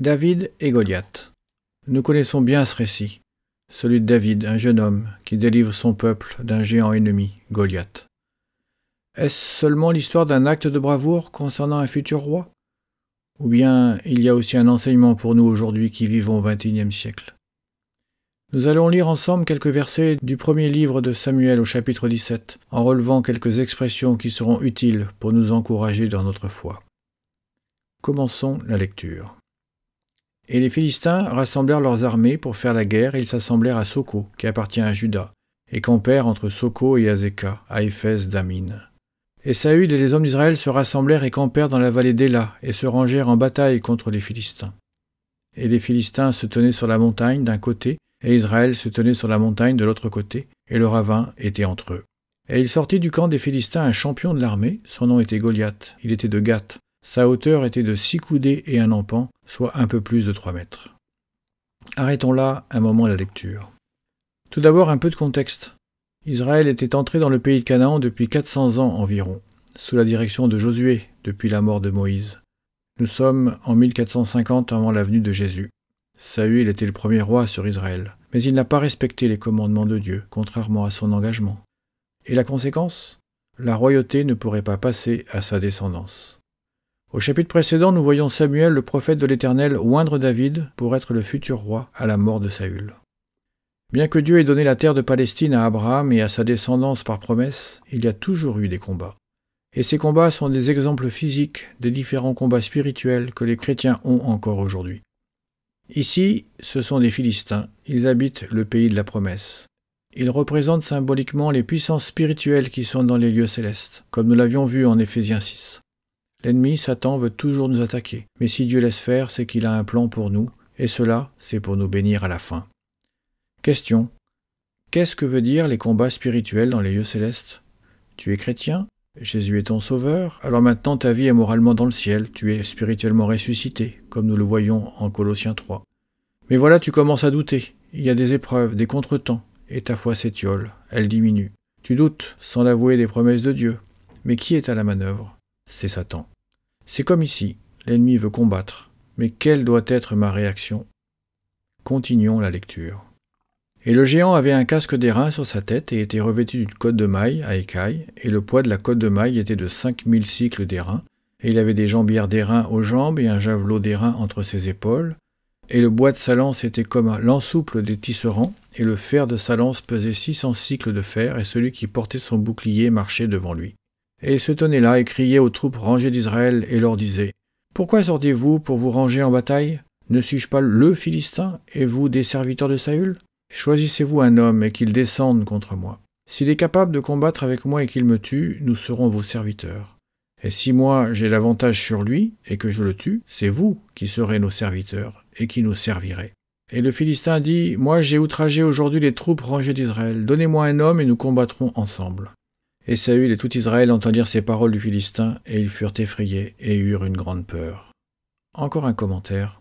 David et Goliath. Nous connaissons bien ce récit, celui de David, un jeune homme qui délivre son peuple d'un géant ennemi, Goliath. Est-ce seulement l'histoire d'un acte de bravoure concernant un futur roi Ou bien il y a aussi un enseignement pour nous aujourd'hui qui vivons au XXIe siècle Nous allons lire ensemble quelques versets du premier livre de Samuel au chapitre 17, en relevant quelques expressions qui seront utiles pour nous encourager dans notre foi. Commençons la lecture. Et les Philistins rassemblèrent leurs armées pour faire la guerre et ils s'assemblèrent à Soko, qui appartient à Juda, et campèrent entre Soko et Azekah, à Éphèse d'Amine. Et Saül et les hommes d'Israël se rassemblèrent et campèrent dans la vallée d'Éla, et se rangèrent en bataille contre les Philistins. Et les Philistins se tenaient sur la montagne d'un côté, et Israël se tenait sur la montagne de l'autre côté, et le ravin était entre eux. Et il sortit du camp des Philistins un champion de l'armée, son nom était Goliath, il était de Gath, sa hauteur était de six coudées et un empan, soit un peu plus de trois mètres. Arrêtons là un moment la lecture. Tout d'abord un peu de contexte. Israël était entré dans le pays de Canaan depuis 400 ans environ, sous la direction de Josué depuis la mort de Moïse. Nous sommes en 1450 avant la venue de Jésus. Saül était le premier roi sur Israël, mais il n'a pas respecté les commandements de Dieu, contrairement à son engagement. Et la conséquence La royauté ne pourrait pas passer à sa descendance. Au chapitre précédent, nous voyons Samuel, le prophète de l'Éternel, oindre David pour être le futur roi à la mort de Saül. Bien que Dieu ait donné la terre de Palestine à Abraham et à sa descendance par promesse, il y a toujours eu des combats. Et ces combats sont des exemples physiques des différents combats spirituels que les chrétiens ont encore aujourd'hui. Ici, ce sont des Philistins, ils habitent le pays de la promesse. Ils représentent symboliquement les puissances spirituelles qui sont dans les lieux célestes, comme nous l'avions vu en Éphésiens 6. L'ennemi, Satan, veut toujours nous attaquer. Mais si Dieu laisse faire, c'est qu'il a un plan pour nous, et cela, c'est pour nous bénir à la fin. Question. Qu'est-ce que veut dire les combats spirituels dans les lieux célestes Tu es chrétien Jésus est ton sauveur, alors maintenant ta vie est moralement dans le ciel, tu es spirituellement ressuscité, comme nous le voyons en Colossiens 3. Mais voilà, tu commences à douter, il y a des épreuves, des contretemps, et ta foi s'étiole, elle diminue. Tu doutes, sans l'avouer, des promesses de Dieu. Mais qui est à la manœuvre C'est Satan. C'est comme ici, l'ennemi veut combattre, mais quelle doit être ma réaction Continuons la lecture. Et le géant avait un casque d'airain sur sa tête et était revêtu d'une côte de maille à écailles, et le poids de la côte de maille était de 5000 cycles d'airain, et il avait des jambières d'airain aux jambes et un javelot d'airain entre ses épaules, et le bois de sa lance était comme l'ensouple des tisserands, et le fer de sa lance pesait 600 cycles de fer, et celui qui portait son bouclier marchait devant lui et se tenait là et criait aux troupes rangées d'Israël et leur disait « Pourquoi sortez-vous pour vous ranger en bataille Ne suis-je pas le Philistin et vous des serviteurs de Saül Choisissez-vous un homme et qu'il descende contre moi. S'il est capable de combattre avec moi et qu'il me tue, nous serons vos serviteurs. Et si moi j'ai l'avantage sur lui et que je le tue, c'est vous qui serez nos serviteurs et qui nous servirez. Et le Philistin dit, Moi j'ai outragé aujourd'hui les troupes rangées d'Israël, donnez-moi un homme et nous combattrons ensemble. Et Saül et tout Israël entendirent ces paroles du Philistin, et ils furent effrayés et eurent une grande peur. Encore un commentaire.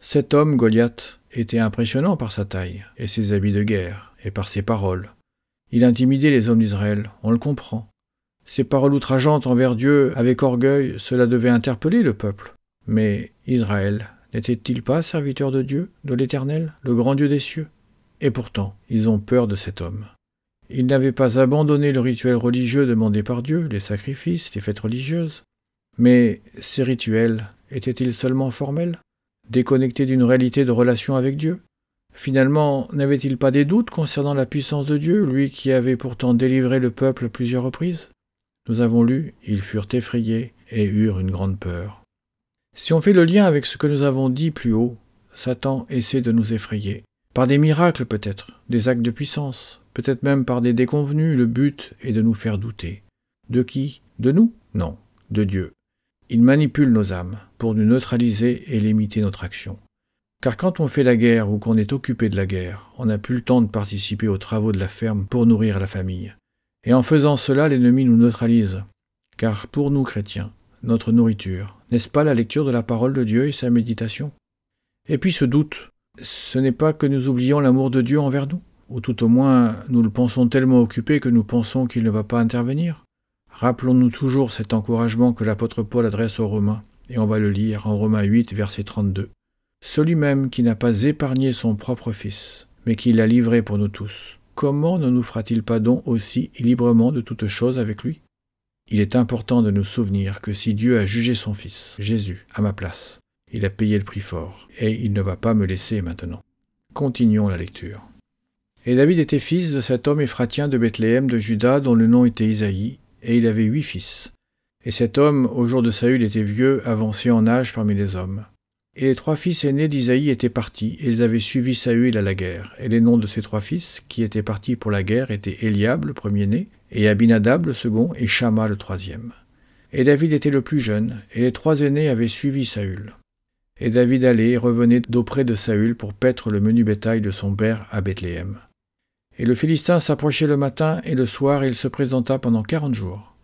Cet homme, Goliath, était impressionnant par sa taille, et ses habits de guerre, et par ses paroles. Il intimidait les hommes d'Israël, on le comprend. Ses paroles outrageantes envers Dieu avec orgueil, cela devait interpeller le peuple. Mais Israël n'était-il pas serviteur de Dieu, de l'Éternel, le grand Dieu des cieux Et pourtant, ils ont peur de cet homme. Ils n'avaient pas abandonné le rituel religieux demandé par Dieu, les sacrifices, les fêtes religieuses. Mais ces rituels étaient-ils seulement formels, déconnectés d'une réalité de relation avec Dieu Finalement, n'avait-il pas des doutes concernant la puissance de Dieu, lui qui avait pourtant délivré le peuple plusieurs reprises Nous avons lu, ils furent effrayés et eurent une grande peur. Si on fait le lien avec ce que nous avons dit plus haut, Satan essaie de nous effrayer, par des miracles peut-être, des actes de puissance, peut-être même par des déconvenus, le but est de nous faire douter. De qui De nous Non, de Dieu. Il manipule nos âmes pour nous neutraliser et limiter notre action. Car quand on fait la guerre ou qu'on est occupé de la guerre, on n'a plus le temps de participer aux travaux de la ferme pour nourrir la famille. Et en faisant cela, l'ennemi nous neutralise. Car pour nous chrétiens, notre nourriture, n'est-ce pas la lecture de la parole de Dieu et sa méditation Et puis ce doute, ce n'est pas que nous oublions l'amour de Dieu envers nous ou tout au moins nous le pensons tellement occupé que nous pensons qu'il ne va pas intervenir Rappelons-nous toujours cet encouragement que l'apôtre Paul adresse aux Romains, et on va le lire en Romains 8, verset 32. Celui même qui n'a pas épargné son propre Fils, mais qui l'a livré pour nous tous, comment ne nous fera-t-il pas donc aussi librement de toutes choses avec lui Il est important de nous souvenir que si Dieu a jugé son Fils, Jésus, à ma place, il a payé le prix fort, et il ne va pas me laisser maintenant. Continuons la lecture. Et David était fils de cet homme éphratien de Bethléem de Juda, dont le nom était Isaïe, et il avait huit fils. Et cet homme, au jour de Saül, était vieux, avancé en âge parmi les hommes. Et les trois fils aînés d'Isaïe étaient partis, et ils avaient suivi Saül à la guerre. Et les noms de ces trois fils, qui étaient partis pour la guerre, étaient Eliab, le premier-né, et Abinadab, le second, et Shama, le troisième. Et David était le plus jeune, et les trois aînés avaient suivi Saül. Et David allait et revenait d'auprès de Saül pour paître le menu bétail de son père à Bethléem. Et le Philistin s'approchait le matin et le soir, et il se présenta pendant quarante jours.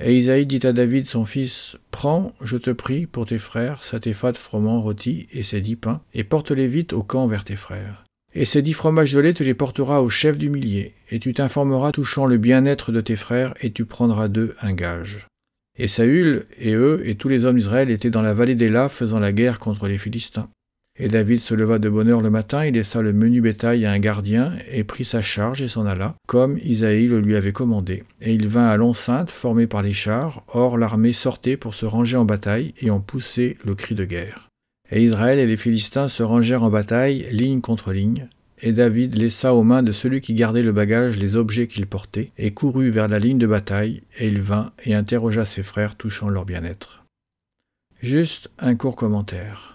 Et Isaïe dit à David son fils, Prends, je te prie, pour tes frères, cet de froment rôti et ses dix pains, et porte-les vite au camp vers tes frères. Et ces dix fromages de lait tu les porteras au chef du millier, et tu t'informeras touchant le bien-être de tes frères, et tu prendras d'eux un gage. Et Saül et eux et tous les hommes d'Israël étaient dans la vallée d'Ela, faisant la guerre contre les Philistins. Et David se leva de bonne heure le matin, il laissa le menu bétail à un gardien, et prit sa charge et s'en alla, comme Isaïe le lui avait commandé. Et il vint à l'enceinte formée par les chars, or l'armée sortait pour se ranger en bataille, et en poussait le cri de guerre. Et Israël et les Philistins se rangèrent en bataille, ligne contre ligne, et David laissa aux mains de celui qui gardait le bagage les objets qu'il portait, et courut vers la ligne de bataille, et il vint et interrogea ses frères touchant leur bien-être. Juste un court commentaire.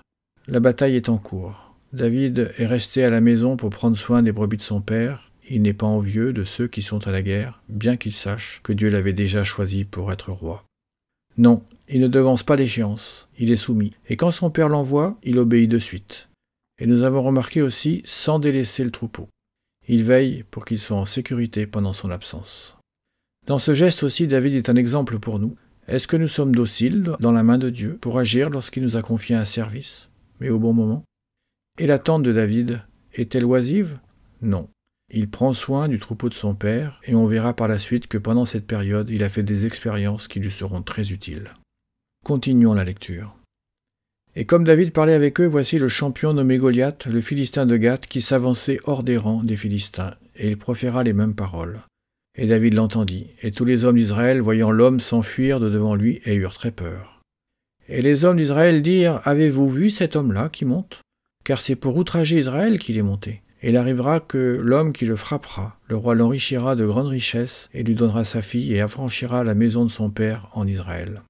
La bataille est en cours. David est resté à la maison pour prendre soin des brebis de son père. Il n'est pas envieux de ceux qui sont à la guerre, bien qu'il sache que Dieu l'avait déjà choisi pour être roi. Non, il ne devance pas l'échéance, il est soumis, et quand son père l'envoie, il obéit de suite. Et nous avons remarqué aussi sans délaisser le troupeau. Il veille pour qu'il soit en sécurité pendant son absence. Dans ce geste aussi, David est un exemple pour nous. Est-ce que nous sommes dociles dans la main de Dieu pour agir lorsqu'il nous a confié un service mais au bon moment. Et la tante de David est-elle oisive Non. Il prend soin du troupeau de son père, et on verra par la suite que pendant cette période, il a fait des expériences qui lui seront très utiles. Continuons la lecture. Et comme David parlait avec eux, voici le champion nommé Goliath, le Philistin de Gath, qui s'avançait hors des rangs des Philistins, et il proféra les mêmes paroles. Et David l'entendit, et tous les hommes d'Israël, voyant l'homme s'enfuir de devant lui, et eurent très peur. Et les hommes d'Israël dirent Avez-vous vu cet homme-là qui monte Car c'est pour outrager Israël qu'il est monté. Et il arrivera que l'homme qui le frappera, le roi l'enrichira de grandes richesses, et lui donnera sa fille, et affranchira la maison de son père en Israël.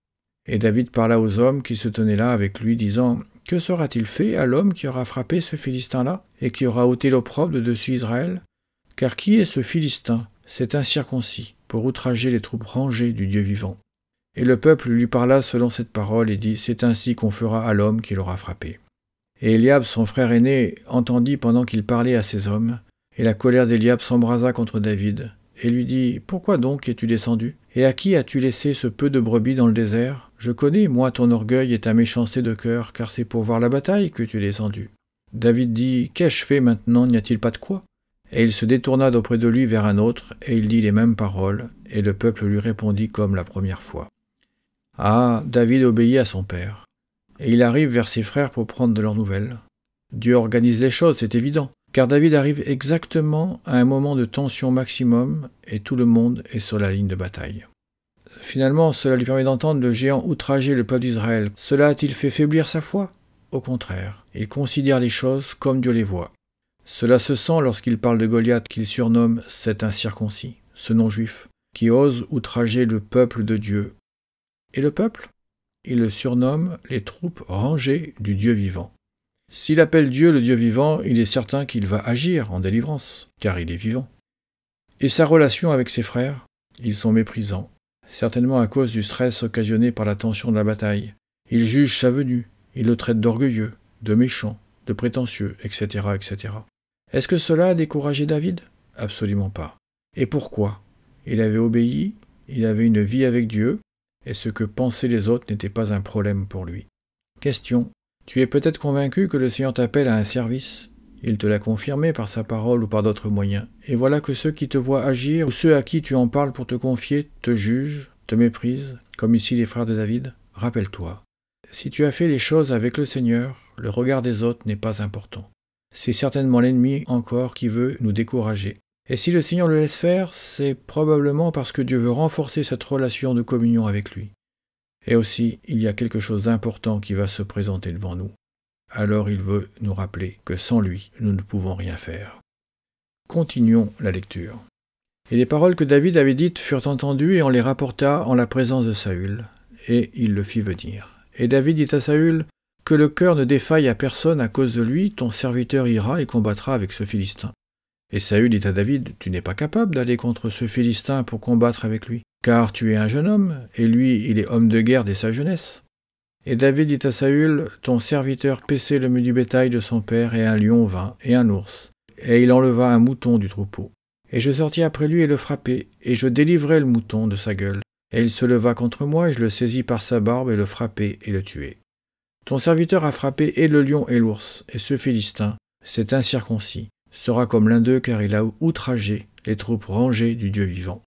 Et David parla aux hommes qui se tenaient là avec lui, disant Que sera-t-il fait à l'homme qui aura frappé ce Philistin-là, et qui aura ôté l'opprobre de dessus Israël Car qui est ce Philistin, un incirconcis, pour outrager les troupes rangées du Dieu vivant et le peuple lui parla selon cette parole et dit, C'est ainsi qu'on fera à l'homme qui l'aura frappé. Et Eliab, son frère aîné, entendit pendant qu'il parlait à ses hommes, et la colère d'Eliab s'embrasa contre David, et lui dit, Pourquoi donc es-tu descendu Et à qui as-tu laissé ce peu de brebis dans le désert Je connais, moi, ton orgueil et ta méchanceté de cœur, car c'est pour voir la bataille que tu es descendu. David dit, Qu'ai-je fait maintenant, n'y a-t-il pas de quoi et il se détourna d'auprès de lui vers un autre, et il dit les mêmes paroles, et le peuple lui répondit comme la première fois. Ah, David obéit à son père. Et il arrive vers ses frères pour prendre de leurs nouvelles. Dieu organise les choses, c'est évident, car David arrive exactement à un moment de tension maximum et tout le monde est sur la ligne de bataille. Finalement, cela lui permet d'entendre le géant outrager le peuple d'Israël. Cela a-t-il fait faiblir sa foi Au contraire, il considère les choses comme Dieu les voit. Cela se sent lorsqu'il parle de Goliath qu'il surnomme cet incirconcis, ce non-juif, qui ose outrager le peuple de Dieu et le peuple Il le surnomme les troupes rangées du Dieu vivant. S'il appelle Dieu le Dieu vivant, il est certain qu'il va agir en délivrance, car il est vivant. Et sa relation avec ses frères Ils sont méprisants, certainement à cause du stress occasionné par la tension de la bataille. Ils jugent sa venue, ils le traitent d'orgueilleux, de méchant, de prétentieux, etc. etc. Est-ce que cela a découragé David Absolument pas. Et pourquoi Il avait obéi, il avait une vie avec Dieu, et ce que pensaient les autres n'était pas un problème pour lui. Question. Tu es peut-être convaincu que le Seigneur t'appelle à un service Il te l'a confirmé par sa parole ou par d'autres moyens. Et voilà que ceux qui te voient agir ou ceux à qui tu en parles pour te confier te jugent, te méprisent, comme ici les frères de David. Rappelle-toi. Si tu as fait les choses avec le Seigneur, le regard des autres n'est pas important. C'est certainement l'ennemi encore qui veut nous décourager. Et si le Seigneur le laisse faire, c'est probablement parce que Dieu veut renforcer cette relation de communion avec lui. Et aussi, il y a quelque chose d'important qui va se présenter devant nous. Alors il veut nous rappeler que sans lui, nous ne pouvons rien faire. Continuons la lecture. Et les paroles que David avait dites furent entendues, et on les rapporta en la présence de Saül, et il le fit venir. Et David dit à Saül, Que le cœur ne défaille à personne à cause de lui, ton serviteur ira et combattra avec ce Philistin. Et Saül dit à David, Tu n'es pas capable d'aller contre ce Philistin pour combattre avec lui, car tu es un jeune homme, et lui il est homme de guerre dès sa jeunesse. Et David dit à Saül, Ton serviteur paissait le menu du bétail de son père, et un lion vint, et un ours, et il enleva un mouton du troupeau. Et je sortis après lui et le frappai, et je délivrai le mouton de sa gueule. Et il se leva contre moi, et je le saisis par sa barbe, et le frappai, et le tuai. Ton serviteur a frappé et le lion et l'ours, et ce Philistin, un incirconcis, sera comme l'un d'eux car il a outragé les troupes rangées du Dieu vivant.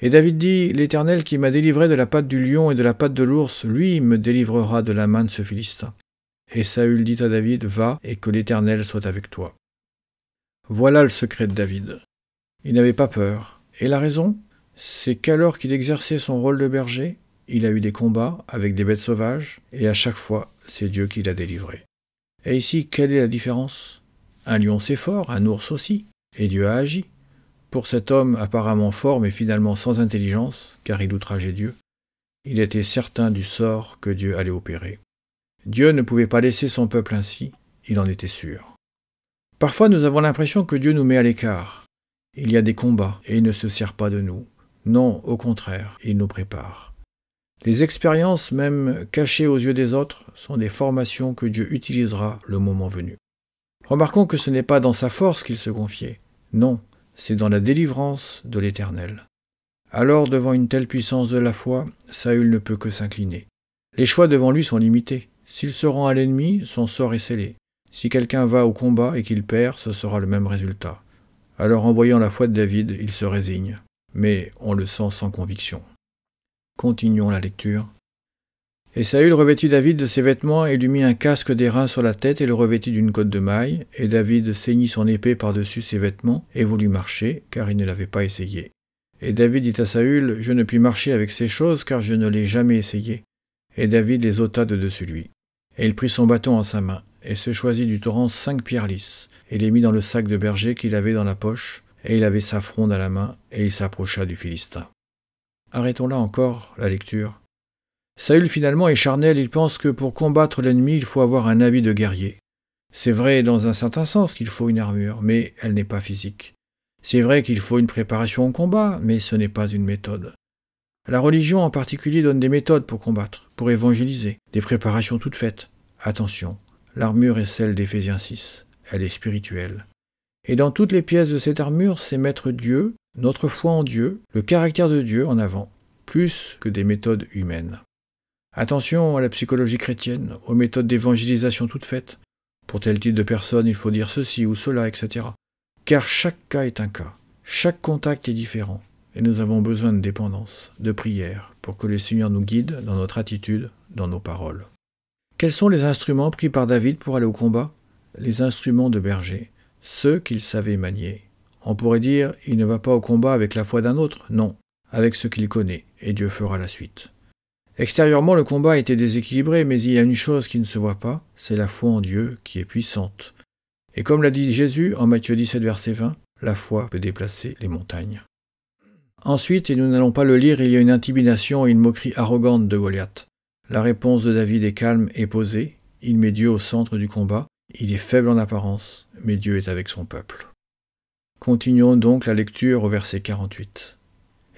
Et David dit, L'Éternel qui m'a délivré de la patte du lion et de la patte de l'ours, lui me délivrera de la main de ce Philistin. Et Saül dit à David, Va et que l'Éternel soit avec toi. Voilà le secret de David. Il n'avait pas peur. Et la raison C'est qu'alors qu'il exerçait son rôle de berger, il a eu des combats avec des bêtes sauvages, et à chaque fois, c'est Dieu qui l'a délivré. Et ici, quelle est la différence un lion s'est fort, un ours aussi, et Dieu a agi. Pour cet homme apparemment fort mais finalement sans intelligence, car il outrageait Dieu, il était certain du sort que Dieu allait opérer. Dieu ne pouvait pas laisser son peuple ainsi, il en était sûr. Parfois nous avons l'impression que Dieu nous met à l'écart. Il y a des combats et il ne se sert pas de nous. Non, au contraire, il nous prépare. Les expériences, même cachées aux yeux des autres, sont des formations que Dieu utilisera le moment venu. Remarquons que ce n'est pas dans sa force qu'il se confiait, non, c'est dans la délivrance de l'Éternel. Alors devant une telle puissance de la foi, Saül ne peut que s'incliner. Les choix devant lui sont limités. S'il se rend à l'ennemi, son sort est scellé. Si quelqu'un va au combat et qu'il perd, ce sera le même résultat. Alors en voyant la foi de David, il se résigne, mais on le sent sans conviction. Continuons la lecture. Et Saül revêtit David de ses vêtements et lui mit un casque d'airain sur la tête et le revêtit d'une cotte de maille. Et David ceignit son épée par-dessus ses vêtements et voulut marcher, car il ne l'avait pas essayé. Et David dit à Saül, Je ne puis marcher avec ces choses, car je ne l'ai jamais essayé. Et David les ôta de dessus lui. Et il prit son bâton en sa main, et se choisit du torrent cinq pierres lisses, et les mit dans le sac de berger qu'il avait dans la poche, et il avait sa fronde à la main, et il s'approcha du Philistin. Arrêtons là encore la lecture Saül finalement est charnel, il pense que pour combattre l'ennemi, il faut avoir un habit de guerrier. C'est vrai dans un certain sens qu'il faut une armure, mais elle n'est pas physique. C'est vrai qu'il faut une préparation au combat, mais ce n'est pas une méthode. La religion en particulier donne des méthodes pour combattre, pour évangéliser, des préparations toutes faites. Attention, l'armure est celle d'Éphésiens 6, elle est spirituelle. Et dans toutes les pièces de cette armure, c'est mettre Dieu, notre foi en Dieu, le caractère de Dieu en avant, plus que des méthodes humaines. Attention à la psychologie chrétienne, aux méthodes d'évangélisation toutes faites. Pour tel type de personne, il faut dire ceci ou cela, etc. Car chaque cas est un cas. Chaque contact est différent. Et nous avons besoin de dépendance, de prière, pour que le Seigneur nous guide dans notre attitude, dans nos paroles. Quels sont les instruments pris par David pour aller au combat Les instruments de berger, ceux qu'il savait manier. On pourrait dire, il ne va pas au combat avec la foi d'un autre, non, avec ce qu'il connaît, et Dieu fera la suite. Extérieurement, le combat était déséquilibré, mais il y a une chose qui ne se voit pas, c'est la foi en Dieu qui est puissante. Et comme l'a dit Jésus en Matthieu 17, verset 20, la foi peut déplacer les montagnes. Ensuite, et nous n'allons pas le lire, il y a une intimidation et une moquerie arrogante de Goliath. La réponse de David est calme et posée, il met Dieu au centre du combat, il est faible en apparence, mais Dieu est avec son peuple. Continuons donc la lecture au verset 48.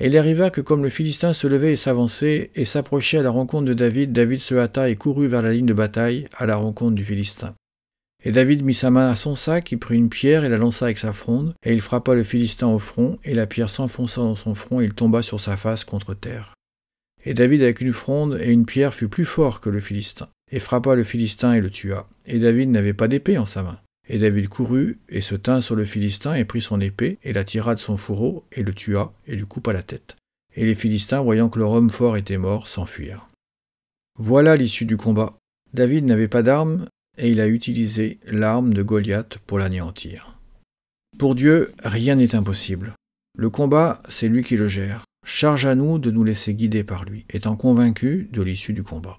Et il arriva que comme le Philistin se levait et s'avançait, et s'approchait à la rencontre de David, David se hâta et courut vers la ligne de bataille, à la rencontre du Philistin. Et David mit sa main à son sac, il prit une pierre et la lança avec sa fronde, et il frappa le Philistin au front, et la pierre s'enfonça dans son front, et il tomba sur sa face contre terre. Et David avec une fronde et une pierre fut plus fort que le Philistin, et frappa le Philistin et le tua. Et David n'avait pas d'épée en sa main. Et David courut et se tint sur le Philistin et prit son épée et la tira de son fourreau et le tua et lui coupa la tête. Et les Philistins, voyant que leur homme fort était mort, s'enfuirent. Voilà l'issue du combat. David n'avait pas d'armes et il a utilisé l'arme de Goliath pour l'anéantir. Pour Dieu, rien n'est impossible. Le combat, c'est lui qui le gère. Charge à nous de nous laisser guider par lui, étant convaincus de l'issue du combat.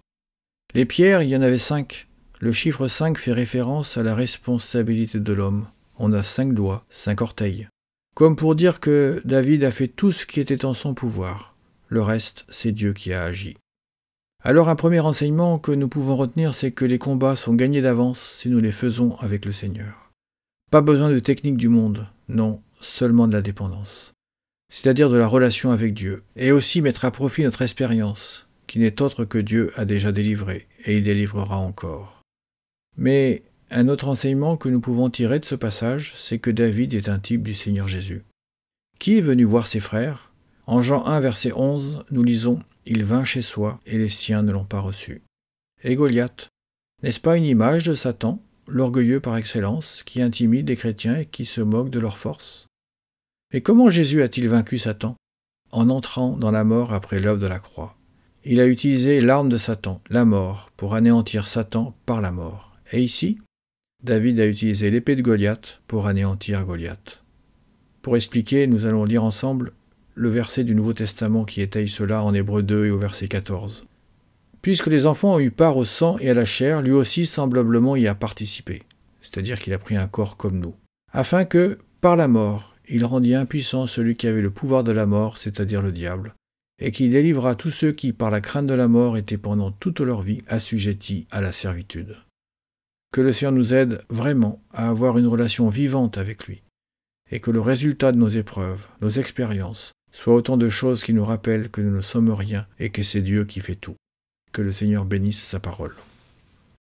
Les pierres, il y en avait cinq. Le chiffre 5 fait référence à la responsabilité de l'homme. On a cinq doigts, cinq orteils. Comme pour dire que David a fait tout ce qui était en son pouvoir. Le reste, c'est Dieu qui a agi. Alors un premier enseignement que nous pouvons retenir, c'est que les combats sont gagnés d'avance si nous les faisons avec le Seigneur. Pas besoin de technique du monde, non, seulement de la dépendance. C'est-à-dire de la relation avec Dieu, et aussi mettre à profit notre expérience, qui n'est autre que Dieu a déjà délivré, et il délivrera encore. Mais un autre enseignement que nous pouvons tirer de ce passage, c'est que David est un type du Seigneur Jésus. Qui est venu voir ses frères En Jean 1, verset 11, nous lisons Il vint chez soi, et les siens ne l'ont pas reçu. Et Goliath N'est-ce pas une image de Satan, l'orgueilleux par excellence, qui intimide les chrétiens et qui se moque de leur force Et comment Jésus a-t-il vaincu Satan En entrant dans la mort après l'œuvre de la croix. Il a utilisé l'arme de Satan, la mort, pour anéantir Satan par la mort. Et ici, David a utilisé l'épée de Goliath pour anéantir Goliath. Pour expliquer, nous allons lire ensemble le verset du Nouveau Testament qui étaye cela en Hébreu 2 et au verset 14. Puisque les enfants ont eu part au sang et à la chair, lui aussi semblablement y a participé, c'est-à-dire qu'il a pris un corps comme nous, afin que, par la mort, il rendit impuissant celui qui avait le pouvoir de la mort, c'est-à-dire le diable, et qu'il délivra tous ceux qui, par la crainte de la mort, étaient pendant toute leur vie assujettis à la servitude que le Seigneur nous aide vraiment à avoir une relation vivante avec lui, et que le résultat de nos épreuves, nos expériences, soit autant de choses qui nous rappellent que nous ne sommes rien et que c'est Dieu qui fait tout. Que le Seigneur bénisse sa parole.